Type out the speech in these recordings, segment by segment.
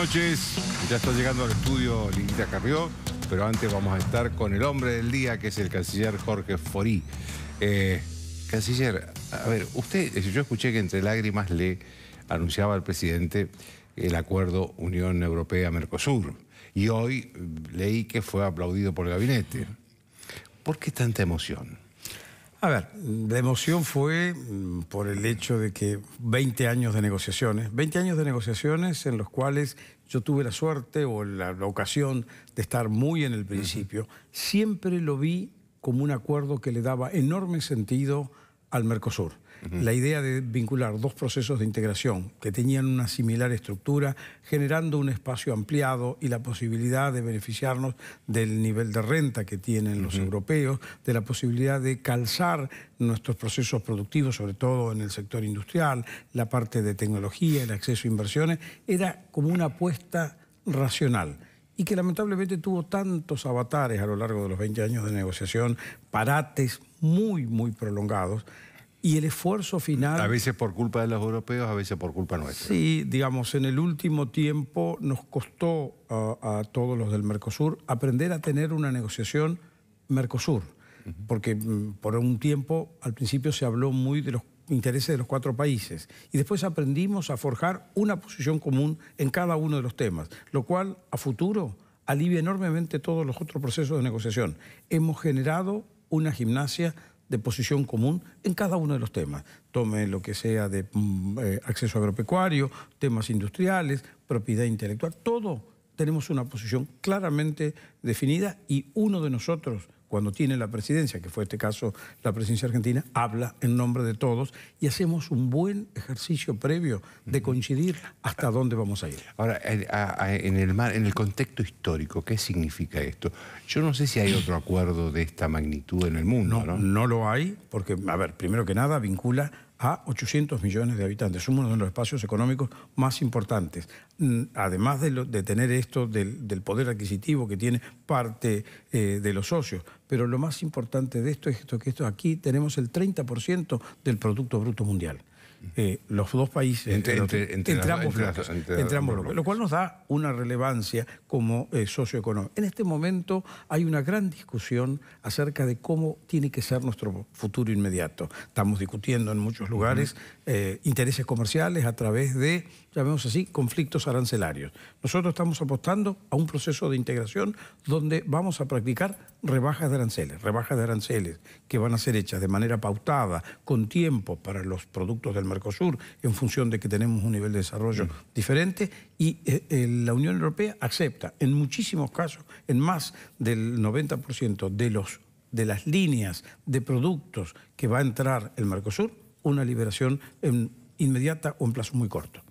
noches. Ya estoy llegando al estudio Lilita Carrió, pero antes vamos a estar con el hombre del día, que es el canciller Jorge Forí. Eh, canciller, a ver, usted, yo escuché que entre lágrimas le anunciaba al presidente el acuerdo Unión Europea-Mercosur. Y hoy leí que fue aplaudido por el gabinete. ¿Por qué tanta emoción? A ver, la emoción fue mm, por el hecho de que 20 años de negociaciones, 20 años de negociaciones en los cuales yo tuve la suerte o la, ocasión de estar muy en el principio, siempre lo vi como un acuerdo que le daba enorme sentido al Mercosur la idea de vincular dos procesos de integración que tenían una similar estructura, generando un espacio ampliado y la posibilidad de beneficiarnos del nivel de renta que tienen los europeos, de la posibilidad de calzar nuestros procesos productivos, sobre todo en el sector industrial, la parte de tecnología, el acceso a inversiones, era como una apuesta racional y que lamentablemente tuvo tantos avatares a lo largo de los 20 años de negociación, parates muy, muy prolongados, y el esfuerzo final... A veces por culpa de los europeos, a veces por culpa nuestra. Sí, digamos, en el último tiempo nos costó a, todos los del Mercosur aprender a tener una negociación Mercosur, porque mm, por un tiempo al principio se habló muy de los intereses de los cuatro países. Y después aprendimos a forjar una posición común en cada uno de los temas, lo cual a futuro alivia enormemente todos los otros procesos de negociación. Hemos generado una gimnasia de posición común en cada uno de los temas. Tome lo que sea de mm, eh, acceso agropecuario, temas industriales, propiedad intelectual, todo tenemos una posición claramente definida y uno de nosotros cuando tiene la presidencia, que fue este caso la presidencia argentina, habla en nombre de todos y hacemos un buen ejercicio previo de coincidir hasta ah. dónde vamos a ir. Ahora, en el, en el contexto histórico, ¿qué significa esto? Yo no sé si hay otro acuerdo de esta magnitud en el mundo. no, no lo hay, porque, a ver, primero que nada, vincula a 800 millones de habitantes. Somos uno de los espacios económicos más importantes. Mm, además de, tener esto del, poder adquisitivo que tiene parte eh, de los socios. Pero lo más importante de esto es esto, que esto, aquí tenemos el 30% del Producto Bruto Mundial. Eh, los dos países, entre, ambos lo cual nos da una relevancia como eh, socioeconómico. En este momento hay una gran discusión acerca de cómo tiene que ser nuestro futuro inmediato. Estamos discutiendo en muchos lugares eh, intereses comerciales a través de llamemos así, conflictos arancelarios. Nosotros estamos apostando a un proceso de integración donde vamos a practicar rebajas de aranceles, rebajas de aranceles que van a ser hechas de manera pautada, con tiempo para los productos del Mercosur, en función de que tenemos un nivel de desarrollo mm. diferente, y eh, eh, la Unión Europea acepta, en muchísimos casos, en más del 90% de, los, de las líneas de productos que va a entrar el Mercosur, una liberación inmediata o en plazo muy corto.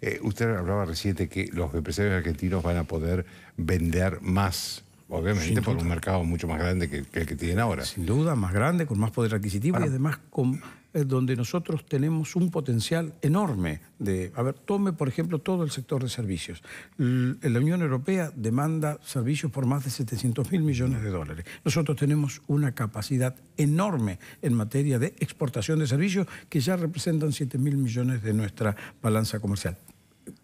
Eh, usted hablaba reciente que los empresarios argentinos van a poder vender más obviamente por un mercado mucho más grande que, el que tienen ahora. Sin duda, más grande, con más poder adquisitivo y además con, eh, donde nosotros tenemos un potencial enorme de... A ver, tome por ejemplo todo el sector de servicios. la Unión Europea demanda servicios por más de 700 mil millones de dólares. Nosotros tenemos una capacidad enorme en materia de exportación de servicios que ya representan 7 mil millones de nuestra balanza comercial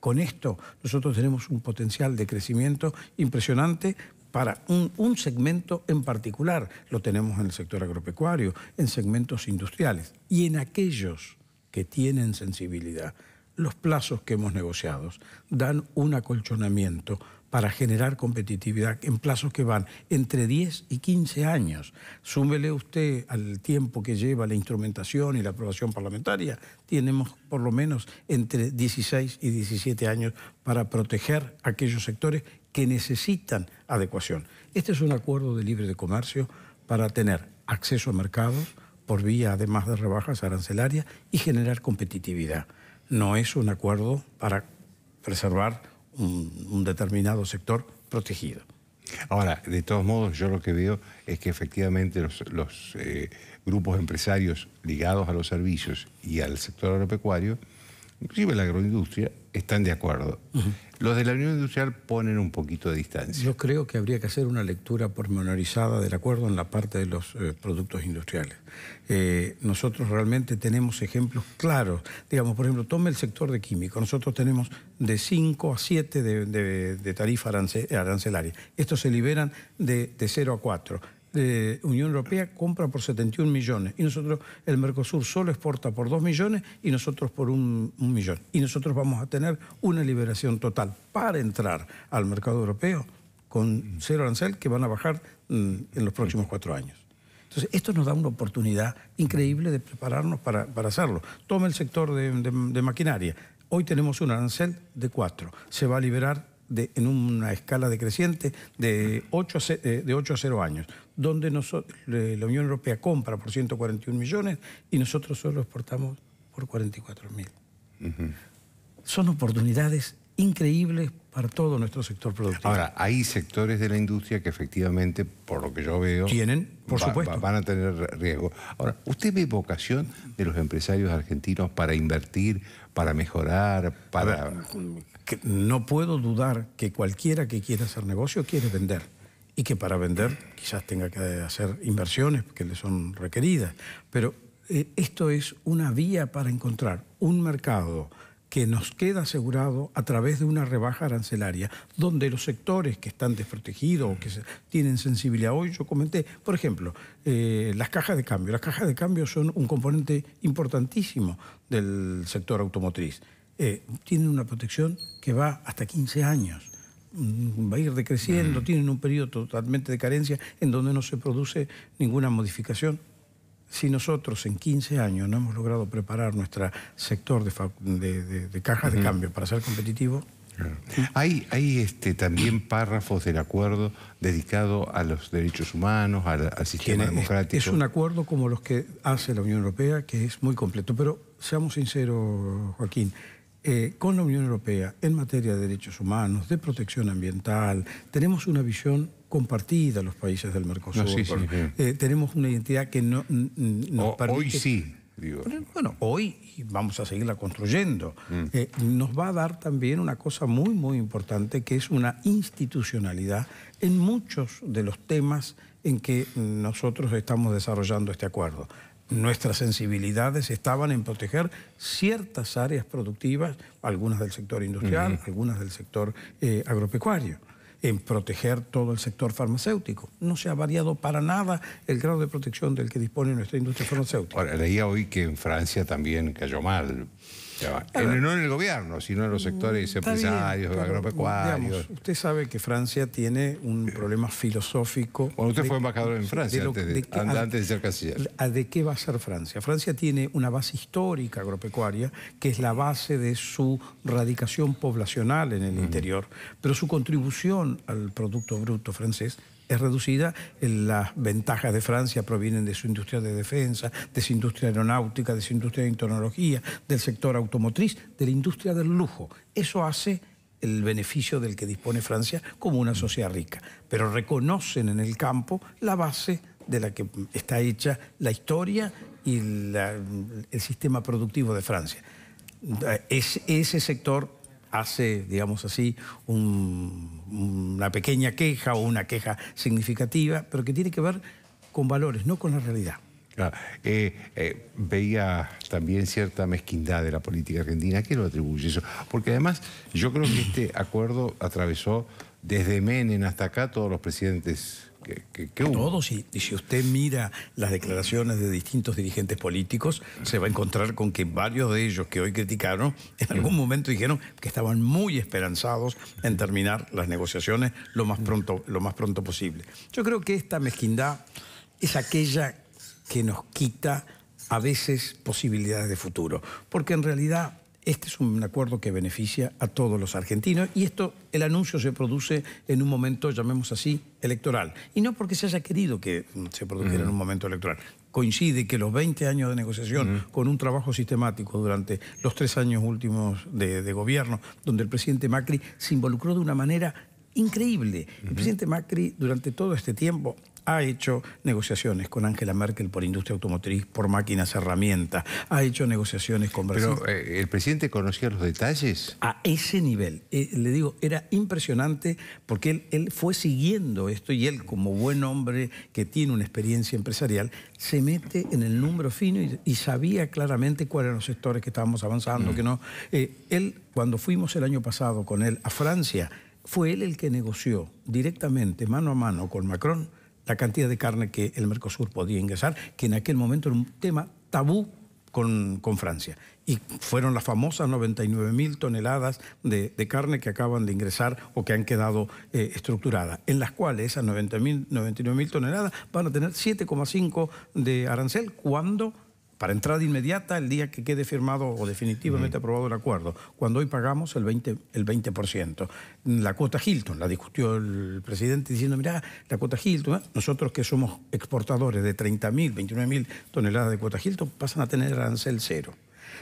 con esto nosotros tenemos un potencial de crecimiento impresionante para un, segmento en particular. Lo tenemos en el sector agropecuario, en segmentos industriales y en aquellos que tienen sensibilidad. Los plazos que hemos negociado dan un acolchonamiento para generar competitividad en plazos que van entre 10 y 15 años. Súmele usted al tiempo que lleva la instrumentación y la aprobación parlamentaria, tenemos por lo menos entre 16 y 17 años para proteger aquellos sectores que necesitan adecuación. Este es un acuerdo de libre de comercio para tener acceso a mercados por vía además de rebajas arancelarias y generar competitividad. No es un acuerdo para preservar un, determinado sector protegido. Ahora, de todos modos, yo lo que veo es que efectivamente los, eh, grupos empresarios ligados a los servicios y al sector agropecuario inclusive la agroindustria, están de acuerdo. Los de la Unión Industrial ponen un poquito de distancia. Yo creo que habría que hacer una lectura pormenorizada del acuerdo en la parte de los eh, productos industriales. Eh, nosotros realmente tenemos ejemplos claros. Digamos, por ejemplo, tome el sector de químico. Nosotros tenemos de 5 a 7 de, tarifa arancelaria. Estos se liberan de, de 0 a 4 de Unión Europea compra por 71 millones y nosotros, el Mercosur solo exporta por 2 millones y nosotros por un, millón. Y nosotros vamos a tener una liberación total para entrar al mercado europeo con cero arancel que van a bajar mm, en los próximos cuatro años. Entonces, esto nos da una oportunidad increíble de prepararnos para, hacerlo. Toma el sector de, maquinaria. Hoy tenemos un arancel de cuatro. Se va a liberar en una escala decreciente de 8 a, eh, de 0 años, donde nosotros, la Unión Europea compra por 141 millones y nosotros solo exportamos por 44 mil. Son oportunidades increíbles para todo nuestro sector productivo. Ahora, hay sectores de la industria que efectivamente, por lo que yo veo... Tienen, por supuesto. van a tener riesgo. Ahora, ¿usted ve vocación de los empresarios argentinos para invertir, para mejorar, para...? no puedo dudar que cualquiera que quiera hacer negocio quiere vender y que para vender quizás tenga que hacer inversiones que le son requeridas. Pero eh, esto es una vía para encontrar un mercado que nos queda asegurado a través de una rebaja arancelaria, donde los sectores que están desprotegidos o que tienen sensibilidad, hoy yo comenté, por ejemplo, eh, las cajas de cambio. Las cajas de cambio son un componente importantísimo del sector automotriz. Eh, tienen una protección que va hasta 15 años mm, va a ir decreciendo, mm. tienen un periodo totalmente de carencia en donde no se produce ninguna modificación si nosotros en 15 años no hemos logrado preparar nuestro sector de, de, de, cajas de cambio para ser competitivo? Hay, este, también párrafos del acuerdo dedicado a los derechos humanos, al, sistema democrático. es un acuerdo como los que hace la Unión Europea, que es muy completo. Pero seamos sinceros, Joaquín, eh, con la Unión Europea en materia de derechos humanos, de protección ambiental, tenemos una visión compartida los países del Mercosur. Eh, tenemos una identidad que no, nos Hoy sí. Digo. Eh, bueno, hoy vamos a seguirla construyendo. Mm. nos va a dar también una cosa muy, muy importante, que es una institucionalidad en muchos de los temas en que nosotros estamos desarrollando este acuerdo nuestras sensibilidades estaban en proteger ciertas áreas productivas, algunas del sector industrial, algunas del sector eh, agropecuario en proteger todo el sector farmacéutico. No se ha variado para nada el grado de protección del que dispone nuestra industria farmacéutica. leía hoy que en Francia también cayó mal no en el gobierno, sino en los mm, sectores empresarios, agropecuarios. usted sabe que Francia tiene un eh. problema filosófico. Bueno, usted fue embajador en Francia de antes, de, ser ¿De qué va a ser Francia? Francia tiene una base histórica agropecuaria, que es la base de su radicación poblacional en el interior, pero su contribución al Producto Bruto francés es reducida. Eh, las ventajas de Francia provienen de su industria de defensa, de su industria aeronáutica, de su industria de tecnología, del sector automotriz, de la industria del lujo. Eso hace el beneficio del que dispone Francia como una sociedad rica. Pero reconocen en el campo la base de la que está hecha la historia y el sistema productivo de Francia. Eh, es, ese sector hace, digamos así, una pequeña queja o una queja significativa, pero que tiene que ver con valores, no con la realidad. Ah, eh, eh, veía también cierta mezquindad de la política argentina. ¿A qué lo atribuye eso? Porque además yo creo que este acuerdo atravesó desde Menem hasta acá todos los presidentes todos, y, si usted mira las declaraciones de distintos dirigentes políticos, se va a encontrar con que varios de ellos que hoy criticaron, en algún mm. momento dijeron que estaban muy esperanzados en terminar las negociaciones lo más mm. pronto, lo más pronto posible. Yo creo que esta mezquindad es aquella que nos quita a veces posibilidades de futuro, porque en realidad este es un acuerdo que beneficia a todos los argentinos y esto, el anuncio se produce en un momento, llamemos así, electoral. Y no porque se haya querido que se produjera en un momento electoral. Coincide que los 20 años de negociación, con un trabajo sistemático durante los tres años últimos de, gobierno, donde el presidente Macri se involucró de una manera increíble. El presidente Macri, durante todo este tiempo, ha hecho negociaciones con Angela Merkel por industria automotriz, por máquinas, herramientas, ha hecho negociaciones con Brasil. Pero eh, el presidente conocía los detalles. A ese nivel, eh, le digo, era impresionante porque él, fue siguiendo esto y él, como buen hombre que tiene una experiencia empresarial, se mete en el número fino y, sabía claramente cuáles eran los sectores que estábamos avanzando, mm. que no. Eh, él, cuando fuimos el año pasado con él a Francia, fue él el que negoció directamente, mano a mano, con Macron la cantidad de carne que el Mercosur podía ingresar, que en aquel momento era un tema tabú con, Francia. Y fueron las famosas 99.000 toneladas de, carne que acaban de ingresar o que han quedado eh, estructuradas, en las cuales esas 99.000 toneladas van a tener 7,5 de arancel cuando para entrada inmediata el día que quede firmado o definitivamente aprobado el acuerdo, cuando hoy pagamos el 20%. El 20%. La cuota Hilton, la discutió el presidente diciendo, mira, la cuota Hilton, ¿eh? nosotros que somos exportadores de 30.000, 29.000 toneladas de cuota Hilton, pasan a tener arancel cero.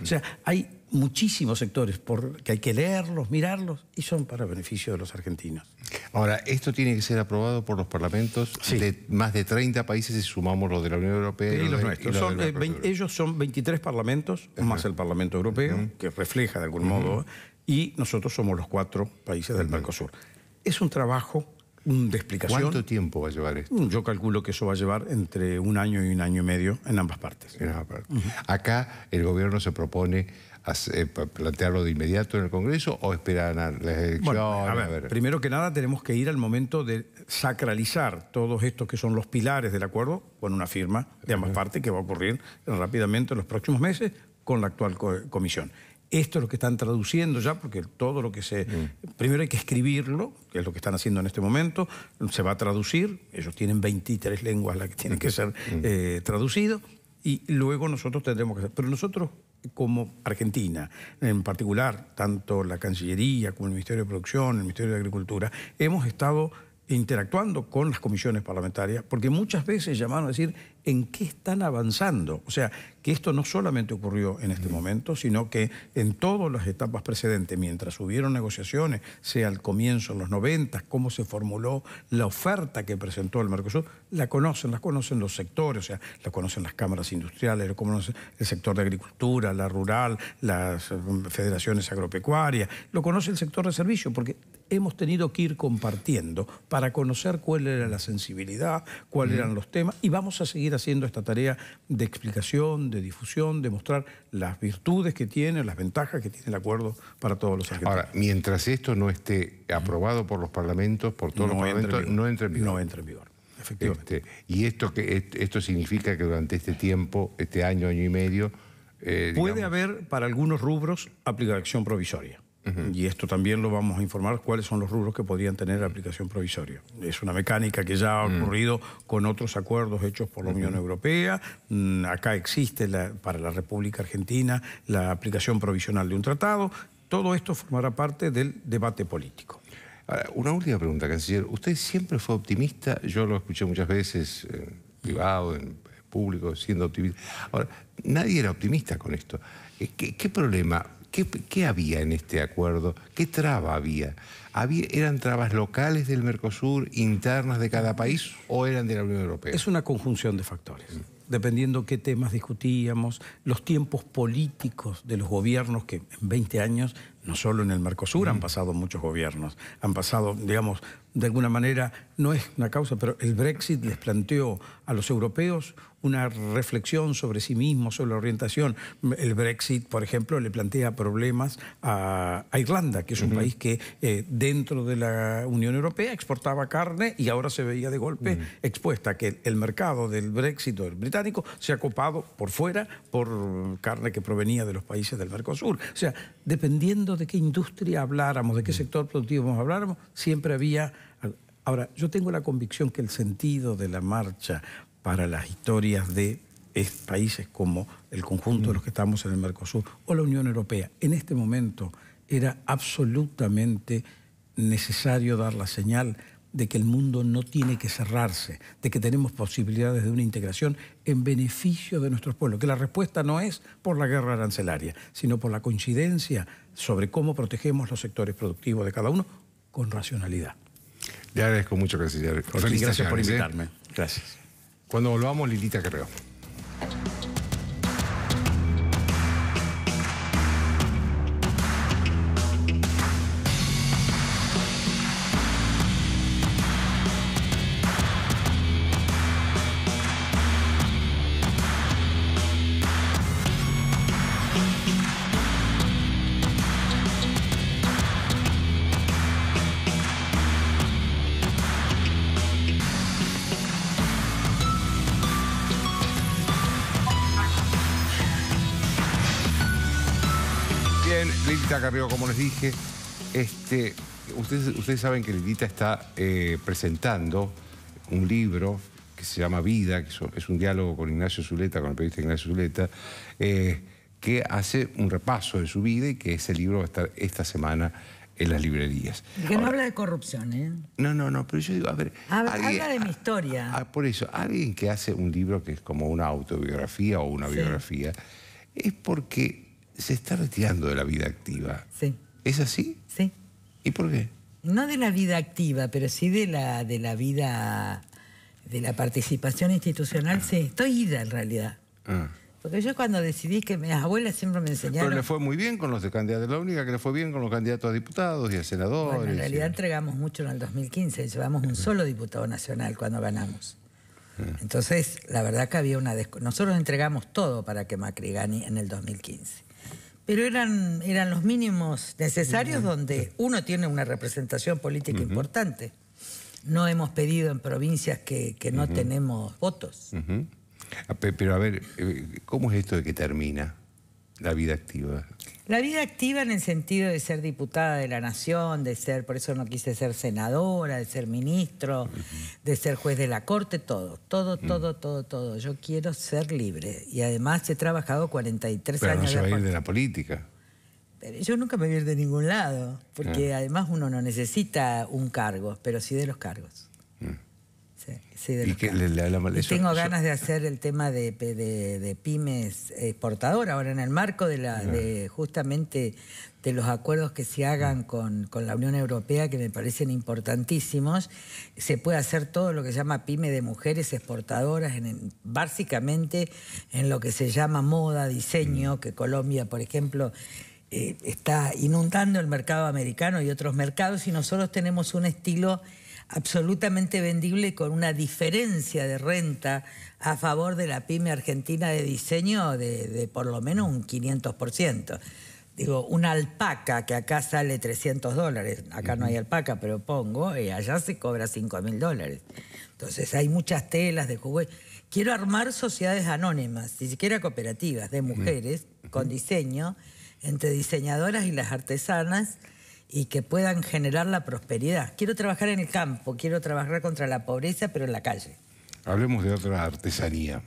O sea, hay muchísimos sectores por, que hay que leerlos, mirarlos, y son para beneficio de los argentinos. Ahora, esto tiene que ser aprobado por los parlamentos de más de 30 países, si sumamos los de la Unión Europea. Y, los, nuestros. Eh, ellos son 23 parlamentos, más el Parlamento Europeo, que refleja de algún modo, y nosotros somos los cuatro países del Mercosur. Es un trabajo ¿Cuánto tiempo va a llevar esto? Mm, yo calculo que eso va a llevar entre un año y un año y medio en ambas partes. Acá el gobierno se propone eh, plantearlo de inmediato en el Congreso o esperar a las elecciones. Primero que nada tenemos que ir al momento de sacralizar todos estos que son los pilares del acuerdo con una firma de ambas partes que va a ocurrir rápidamente en los próximos meses con la actual comisión esto es lo que están traduciendo ya, porque todo lo que se... Mm. Primero hay que escribirlo, que es lo que están haciendo en este momento, se va a traducir, ellos tienen 23 lenguas las que tienen que ser mm. eh, traducidas, y luego nosotros tendremos que hacer... Pero nosotros como Argentina, en particular, tanto la Cancillería como el Ministerio de Producción, el Ministerio de Agricultura, hemos estado interactuando con las comisiones parlamentarias, porque muchas veces llamaron a decir, en qué están avanzando. O sea, que esto no solamente ocurrió en este momento, sino que en todas las etapas precedentes, mientras hubieron negociaciones, sea al comienzo, en los 90, cómo se formuló la oferta que presentó el Mercosur, la conocen, la conocen los sectores, o sea, la conocen las cámaras industriales, la conocen el sector de agricultura, la rural, las mm, federaciones agropecuarias, lo conoce el sector de servicios, porque hemos tenido que ir compartiendo para conocer cuál era la sensibilidad, cuáles eran los temas, y vamos a seguir haciendo esta tarea de explicación, de difusión, de mostrar las virtudes que tiene, las ventajas que tiene el acuerdo para todos los argentinos. Ahora, mientras esto no esté aprobado por los parlamentos, por todos los parlamentos, no entra en vigor. No entra en vigor. Efectivamente. Este, y esto, que, esto significa que durante este tiempo, este año, año y medio... Eh, Puede haber para algunos rubros aplicación provisoria. Y esto también lo vamos a informar cuáles son los rubros que podrían tener la aplicación provisoria. Es una mecánica que ya ha mm. ocurrido con otros acuerdos hechos por la Unión Europea. Mm, acá existe para la República Argentina la aplicación provisional de un tratado. Todo esto formará parte del debate político. una última pregunta, canciller. Usted siempre fue optimista, yo lo escuché muchas veces privado, en público, siendo optimista. Ahora, nadie era optimista con esto. Eh, qué problema ¿Qué, había en este acuerdo? ¿Qué traba había? ¿Eran trabas locales del Mercosur, internas de cada país o eran de la Unión Europea? Es una conjunción de factores. Mm. Dependiendo qué temas discutíamos, los tiempos políticos de los gobiernos, que en 20 años, no solo en el Mercosur, han mm. pasado muchos gobiernos, han pasado, digamos, de alguna manera, no es una causa, pero el Brexit les planteó a los europeos una reflexión sobre sí mismo, sobre la orientación. El Brexit, por ejemplo, le plantea problemas a, Irlanda, que es un país que eh, dentro de la Unión Europea exportaba carne y ahora se veía de golpe expuesta que el mercado del Brexit o del británico se ha copado por fuera por carne que provenía de los países del Mercosur. O sea, dependiendo de qué industria habláramos, de qué sector productivo habláramos, siempre había... Ahora, yo tengo la convicción que el sentido de la marcha para las historias de países como el conjunto de los que estamos en el Mercosur o la Unión Europea. En este momento era absolutamente necesario dar la señal de que el mundo no tiene que cerrarse, de que tenemos posibilidades de una integración en beneficio de nuestros pueblos, que la respuesta no es por la guerra arancelaria, sino por la coincidencia sobre cómo protegemos los sectores productivos de cada uno con racionalidad. Le agradezco mucho, canciller. Gracias por ¿eh? invitarme. Gracias. Cuando volvamos, Lilita Carreo. Bien, Lidita Carrió, como les dije, este, ustedes, saben que Lidita está eh, presentando un libro que se llama Vida, que es un diálogo con Ignacio Zuleta, con el periodista Ignacio Zuleta, eh, que hace un repaso de su vida y que ese libro va a estar esta semana en las librerías. que no habla de corrupción, ¿eh? No, no, no, pero yo digo, a ver... Habla, de mi historia. por eso, alguien que hace un libro que es como una autobiografía o una biografía, es porque se está retirando de la vida activa. Sí. ¿Es así? Sí. ¿Y por qué? No de la vida activa, pero sí de la, de la vida, de la participación institucional. Ah. Sí, estoy ida en realidad. Ah. Porque yo cuando decidí que mis abuelas siempre me enseñaron... Pero le fue muy bien con los de candidatos, la única que le fue bien con los candidatos a diputados y a senadores. en realidad entregamos mucho en el 2015, llevamos un solo diputado nacional cuando ganamos. Ah. Entonces, la verdad que había una... Nosotros entregamos todo para que Macri gane en el 2015. Pero eran, eran los mínimos necesarios donde uno tiene una representación política importante. No hemos pedido en provincias que, no tenemos votos. Ah, pero a ver, eh, ¿cómo es esto de que termina? la vida activa? La vida activa en el sentido de ser diputada de la nación, de ser, por eso no quise ser senadora, de ser ministro, de ser juez de la corte, todo, todo, mm. todo, todo, todo. Yo quiero ser libre y además he trabajado 43 años. no se va a ir de la política. yo nunca me voy a ir de ningún lado, porque ah. además uno no necesita un cargo, pero sí de los cargos. Mm. Sí, tengo ganas de hacer el tema de, pymes exportadoras. Ahora, en el marco de, la, justamente de los acuerdos que se hagan mm. con, la Unión Europea, que me parecen importantísimos, se puede hacer todo lo que se llama pyme de mujeres exportadoras, básicamente en lo que se llama moda, diseño, mm. que Colombia, por ejemplo, eh, está inundando el mercado americano y otros mercados, y nosotros tenemos un estilo absolutamente vendible con una diferencia de renta a favor de la pyme argentina de diseño de, por lo menos un 500%. Digo, una alpaca que acá sale 300 dólares, acá no hay alpaca, pero pongo, y allá se cobra 5 mil dólares. Entonces hay muchas telas de juguetes. Quiero armar sociedades anónimas, ni siquiera cooperativas, de mujeres, con diseño, entre diseñadoras y las artesanas, y que puedan generar la prosperidad. Quiero trabajar en el campo, quiero trabajar contra la pobreza, pero en la calle. Hablemos de otra artesanía.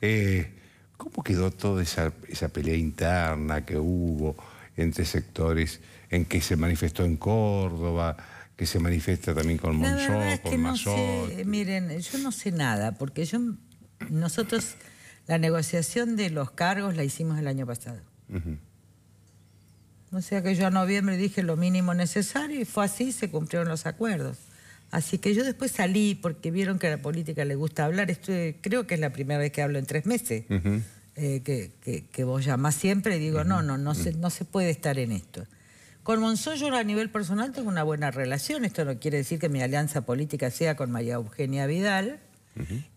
Eh, ¿Cómo quedó toda esa, pelea interna que hubo entre sectores en que se manifestó en Córdoba, que se manifiesta también con Monzón, con no Miren, yo no sé nada, porque yo nosotros la negociación de los cargos la hicimos el año pasado no sea que yo a noviembre dije lo mínimo necesario y fue así, se cumplieron los acuerdos. Así que yo después salí porque vieron que a la política le gusta hablar. Eh, creo que es la primera vez que hablo en tres meses. Eh, que, que, vos llamás siempre y digo, no, no, no, se, no se puede estar en esto. Con Monzón a nivel personal tengo una buena relación. Esto no quiere decir que mi alianza política sea con María Eugenia Vidal.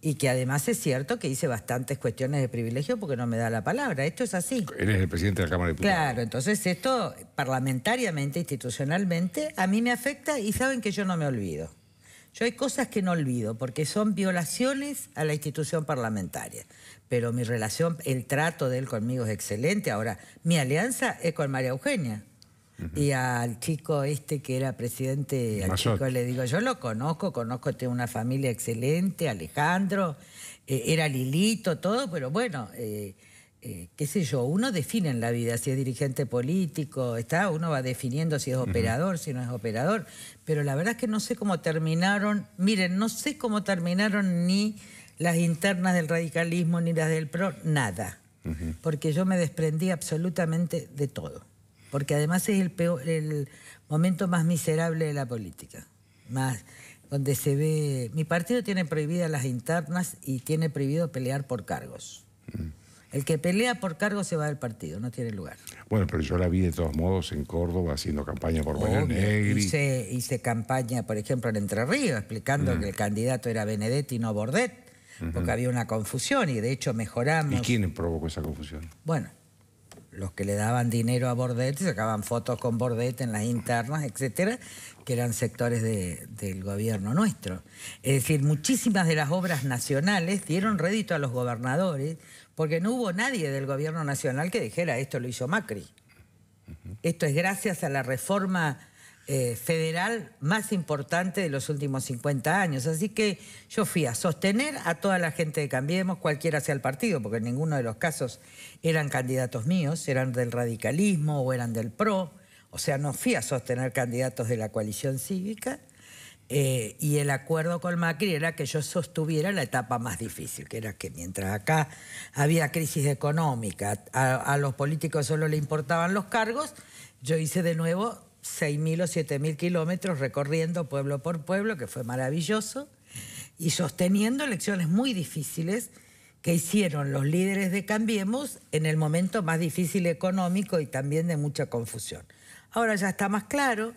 Y que además es cierto que hice bastantes cuestiones de privilegio porque no me da la palabra. Esto es así. Eres el presidente de la Cámara de Diputados. Claro, entonces esto parlamentariamente, institucionalmente, a mí me afecta y saben que yo no me olvido. Yo hay cosas que no olvido porque son violaciones a la institución parlamentaria. Pero mi relación, el trato de él conmigo es excelente. Ahora, mi alianza es con María Eugenia. Y al chico este que era presidente, al chico le digo, yo lo conozco, conozco, tengo este, una familia excelente, Alejandro, eh, era Lilito, todo, pero bueno, eh, eh, qué sé yo, uno define en la vida si es dirigente político, está, uno va definiendo si es operador, si no es operador, pero la verdad es que no sé cómo terminaron, miren, no sé cómo terminaron ni las internas del radicalismo ni las del PRO, nada, porque yo me desprendí absolutamente de todo porque además es el, el momento más miserable de la política, más donde se ve... Mi partido tiene prohibidas las internas y tiene prohibido pelear por cargos. Mm. El que pelea por cargo se va del partido, no tiene lugar. Bueno, pero yo la vi de todos modos en Córdoba haciendo campaña por Manuel Negri. Hice, campaña, por ejemplo, en Entre Ríos, explicando mm. que el candidato era Benedetti y no Bordet, porque había una confusión y de hecho mejoramos. ¿Y quién provocó esa confusión? Bueno, los que le daban dinero a Bordet sacaban fotos con Bordet en las internas, etcétera, que eran sectores del gobierno nuestro. Es decir, muchísimas de las obras nacionales dieron rédito a los gobernadores porque no hubo nadie del gobierno nacional que dijera esto lo hizo Macri. Esto es gracias a la reforma eh, federal más importante de los últimos 50 años. Así que yo fui a sostener a toda la gente de Cambiemos, cualquiera sea el partido, porque en ninguno de los casos eran candidatos míos, eran del radicalismo o eran del PRO. O sea, no fui a sostener candidatos de la coalición cívica. Eh, y el acuerdo con Macri era que yo sostuviera la etapa más difícil, que era que mientras acá había crisis económica, a los políticos solo le importaban los cargos, yo hice de nuevo 6.000 o 7.000 kilómetros recorriendo pueblo por pueblo, que fue maravilloso, y sosteniendo elecciones muy difíciles que hicieron los líderes de Cambiemos en el momento más difícil económico y también de mucha confusión. Ahora ya está más claro,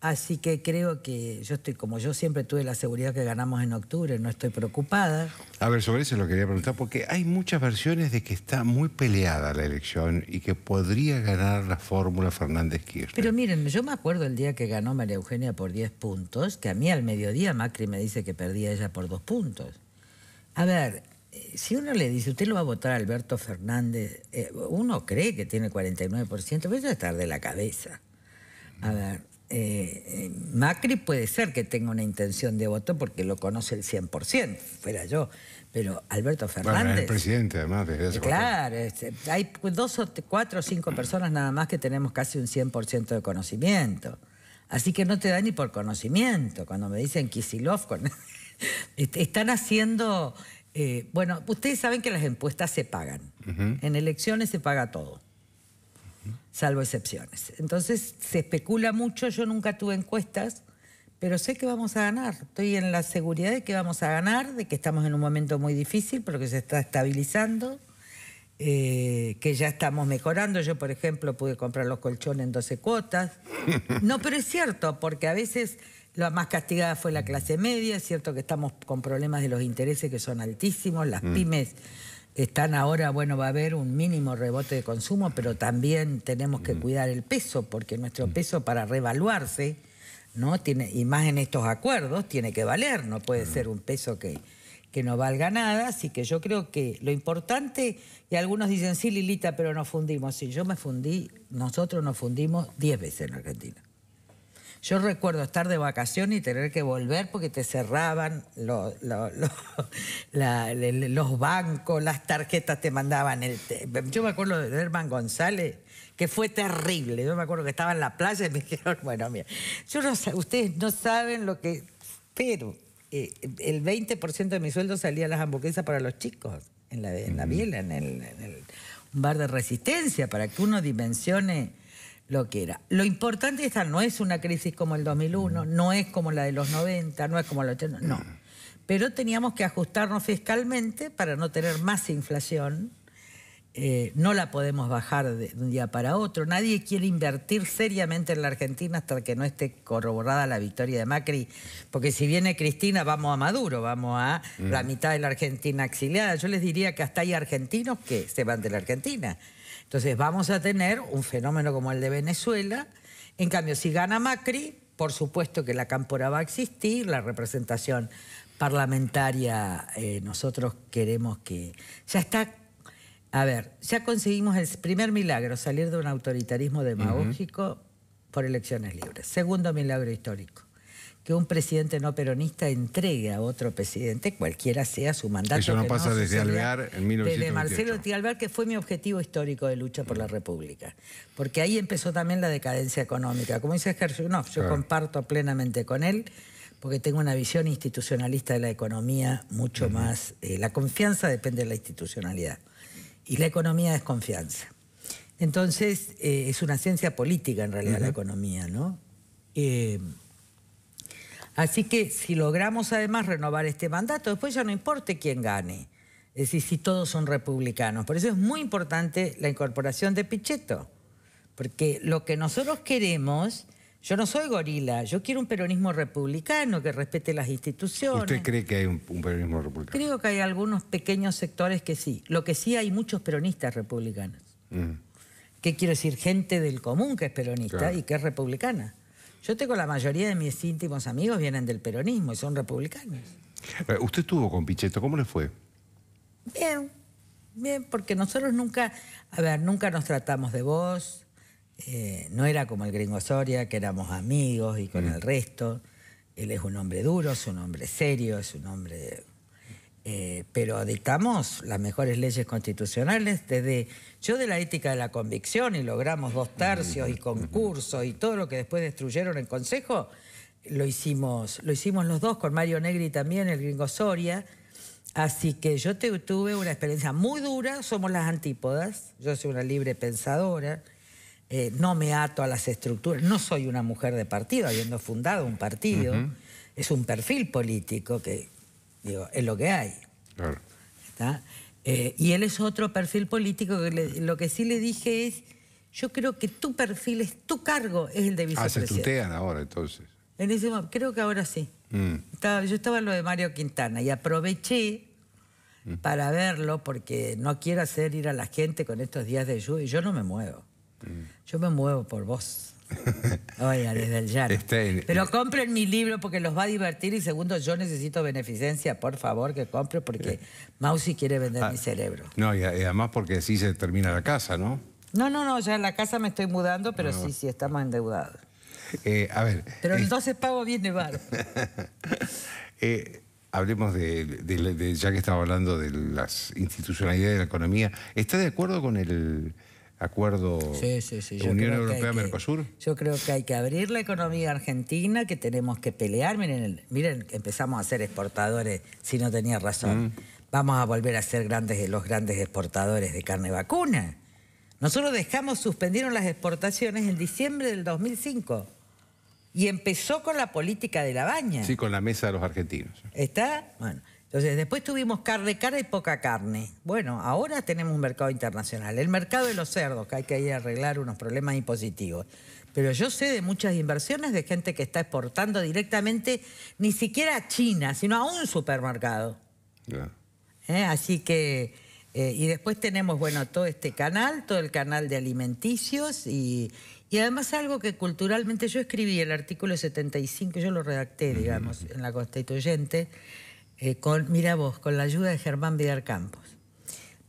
Así que creo que yo estoy, como yo siempre tuve la seguridad que ganamos en octubre, no estoy preocupada. A ver, sobre eso lo quería preguntar, porque hay muchas versiones de que está muy peleada la elección y que podría ganar la fórmula Fernández Kirchner. Pero miren, yo me acuerdo el día que ganó María Eugenia por 10 puntos, que a mí al mediodía Macri me dice que perdía ella por 2 puntos. A ver, eh, si uno le dice, usted lo va a votar Alberto Fernández, eh, uno cree que tiene 49%, pero eso es estar de la cabeza. A ver, eh, Macri puede ser que tenga una intención de voto porque lo conoce el 100%, fuera yo, pero Alberto Fernández... el presidente además Claro, este, hay dos o cuatro o cinco personas nada más que tenemos casi un 100% de conocimiento. Así que no te da ni por conocimiento cuando me dicen Kisilov. Están haciendo... Eh, bueno, ustedes saben que las impuestas se pagan. En elecciones se paga todo salvo excepciones. Entonces se especula mucho, yo nunca tuve encuestas, pero sé que vamos a ganar, estoy en la seguridad de que vamos a ganar, de que estamos en un momento muy difícil, porque se está estabilizando, eh, que ya estamos mejorando. Yo, por ejemplo, pude comprar los colchones en 12 cuotas. No, pero es cierto, porque a veces la más castigada fue la clase media, es cierto que estamos con problemas de los intereses que son altísimos, las mm. pymes... Están ahora, bueno, va a haber un mínimo rebote de consumo, pero también tenemos que mm. cuidar el peso, porque nuestro mm. peso para revaluarse, ¿no? Tiene, y más en estos acuerdos, tiene que valer, no puede mm. ser un peso que, que no valga nada, así que yo creo que lo importante, y algunos dicen, sí, Lilita, pero nos fundimos, si yo me fundí, nosotros nos fundimos 10 veces en Argentina. Yo recuerdo estar de vacaciones y tener que volver porque te cerraban los bancos, las tarjetas te mandaban. El Yo me acuerdo de Herman González, que fue terrible. Yo me acuerdo que estaba en la playa y me dijeron, bueno, mira, yo ustedes no saben lo que... Pero eh, el 20% de mi sueldo salía a las hamburguesas para los chicos, en la, biela, en el, en el bar de resistencia, para que uno dimensione lo que era. Lo importante esta no es una crisis como el 2001, mm. no es como la de los 90, no es como la 80, no. Mm. Pero teníamos que ajustarnos fiscalmente para no tener más inflación. Eh, no la podemos bajar de, un día para otro. Nadie quiere invertir seriamente en la Argentina hasta que no esté corroborada la victoria de Macri, porque si viene Cristina vamos a Maduro, vamos a mm. la mitad de la Argentina exiliada. Yo les diría que hasta hay argentinos que se van de la Argentina entonces vamos a tener un fenómeno como el de Venezuela. En cambio, si gana Macri, por supuesto que la cámpora va a existir, la representación parlamentaria, eh, nosotros queremos que... Ya está... A ver, ya conseguimos el primer milagro, salir de un autoritarismo demagógico por elecciones libres. Segundo milagro histórico que un presidente no peronista entregue a otro presidente, cualquiera sea su mandato. Eso no pasa desde Alvear en 1928. Desde Marcelo Tialvear, que fue mi objetivo histórico de lucha por la República. Porque ahí empezó también la decadencia económica. Como dice no, yo comparto plenamente con él, porque tengo una visión institucionalista de la economía mucho más... Eh, la confianza depende de la institucionalidad. Y la economía es confianza. Entonces, eh, es una ciencia política en realidad la economía, ¿no? Eh, Así que si logramos además renovar este mandato, después ya no importa quién gane. Es decir, si todos son republicanos. Por eso es muy importante la incorporación de Pichetto. Porque lo que nosotros queremos... Yo no soy gorila, yo quiero un peronismo republicano que respete las instituciones. ¿Usted cree que hay un, peronismo republicano? Creo que hay algunos pequeños sectores que sí. Lo que sí hay muchos peronistas republicanos. Mm. ¿Qué quiero decir? Gente del común que es peronista y que es republicana. Yo tengo la mayoría de mis íntimos amigos vienen del peronismo y son republicanos. Eh, Usted estuvo con Pichetto, ¿cómo le fue? Bien, bien, porque nosotros nunca, a ver, nunca nos tratamos de vos, eh, no era como el gringo Soria, que éramos amigos y con mm. el resto. Él es un hombre duro, es un hombre serio, es un hombre eh, pero dictamos las mejores leyes constitucionales desde yo de la ética de la convicción y logramos dos tercios y concursos y todo lo que después destruyeron el Consejo, lo hicimos, lo hicimos los dos con Mario Negri también, el gringo Soria. Así que yo tuve una experiencia muy dura, somos las antípodas, yo soy una libre pensadora, eh, no me ato a las estructuras, no soy una mujer de partido, habiendo fundado un partido, es un perfil político que Digo, es lo que hay. Eh, y él es otro perfil político. Que lo que sí le dije es, yo creo que tu perfil es, tu cargo es el de vicepresidente. Ah, se tutean ahora entonces. En ese creo que ahora sí. Mm. yo estaba en lo de Mario Quintana y aproveché mm. para verlo porque no quiero hacer ir a la gente con estos días de lluvia. Yo no me muevo. Mm. Yo me muevo por vos. Oiga, desde el llano. Este, pero compren mi libro porque los va a divertir y segundo, yo necesito beneficencia, por favor, que compre porque eh, Mausi quiere vender ah, mi cerebro. No, y, además porque así se termina la casa, ¿no? No, no, no, ya en la casa me estoy mudando, pero ah. sí, sí, estamos endeudados. Eh, a ver. Pero entonces eh, pago viene Vale. hablemos de, ya que estaba hablando de las institucionalidades de la economía. ¿Está de acuerdo con el acuerdo Unión Europea-Mercosur? Yo creo que hay que abrir la economía argentina, que tenemos que pelear. Miren, miren empezamos a ser exportadores, si no tenía razón. Mm. Vamos a volver a ser grandes, los grandes exportadores de carne vacuna. Nosotros dejamos, suspendieron las exportaciones en diciembre del 2005. Y empezó con la política de la baña. Sí, con la mesa de los argentinos. ¿Está? Bueno. Entonces, después tuvimos carne cara y poca carne. Bueno, ahora tenemos un mercado internacional. El mercado de los cerdos, que hay que ir a arreglar unos problemas impositivos. Pero yo sé de muchas inversiones de gente que está exportando directamente, ni siquiera a China, sino a un supermercado. ¿Eh? Así que, eh, y después tenemos, bueno, todo este canal, todo el canal de alimenticios y, y además algo que culturalmente yo escribí, el artículo 75, yo lo redacté, digamos, en la constituyente eh, con, mira vos, con la ayuda de Germán Vidal Campos,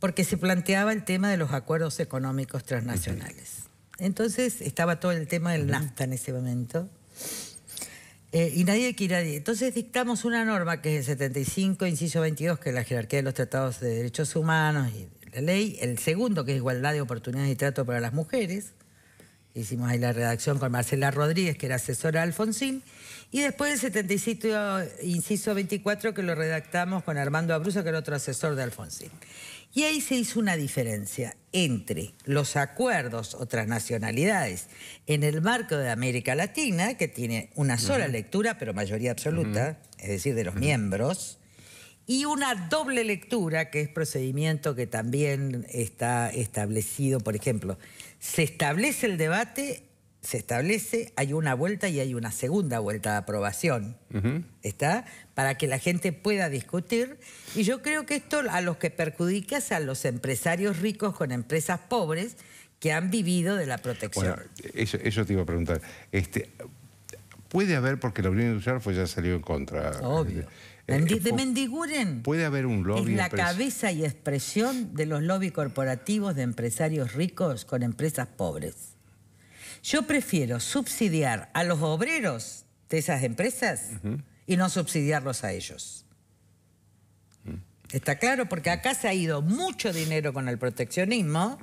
porque se planteaba el tema de los acuerdos económicos transnacionales. Entonces estaba todo el tema del NAFTA en ese momento. Eh, y nadie nadie Entonces dictamos una norma que es el 75, inciso 22, que es la jerarquía de los tratados de derechos humanos y la ley. El segundo, que es igualdad de oportunidades y trato para las mujeres. Hicimos ahí la redacción con Marcela Rodríguez, que era asesora de Alfonsín. Y después el 77 inciso 24, que lo redactamos con Armando Abruzzo, que era otro asesor de Alfonsín. Y ahí se hizo una diferencia entre los acuerdos otras nacionalidades en el marco de América Latina, que tiene una sola lectura, pero mayoría absoluta, es decir, de los miembros, y una doble lectura, que es procedimiento que también está establecido, por ejemplo, se establece el debate, se establece, hay una vuelta y hay una segunda vuelta de aprobación, ¿está? Para que la gente pueda discutir. Y yo creo que esto a los que perjudica a los empresarios ricos con empresas pobres que han vivido de la protección. eso, te iba a preguntar. Este, puede haber, porque la Unión Industrial fue, ya salió en contra. Obvio. Eh, de Mendiguren. Puede haber un Es la cabeza y expresión de los lobbies corporativos de empresarios ricos con empresas pobres. Yo prefiero subsidiar a los obreros de esas empresas y no subsidiarlos a ellos. Mm. ¿Está claro? Porque acá se ha ido mucho dinero con el proteccionismo,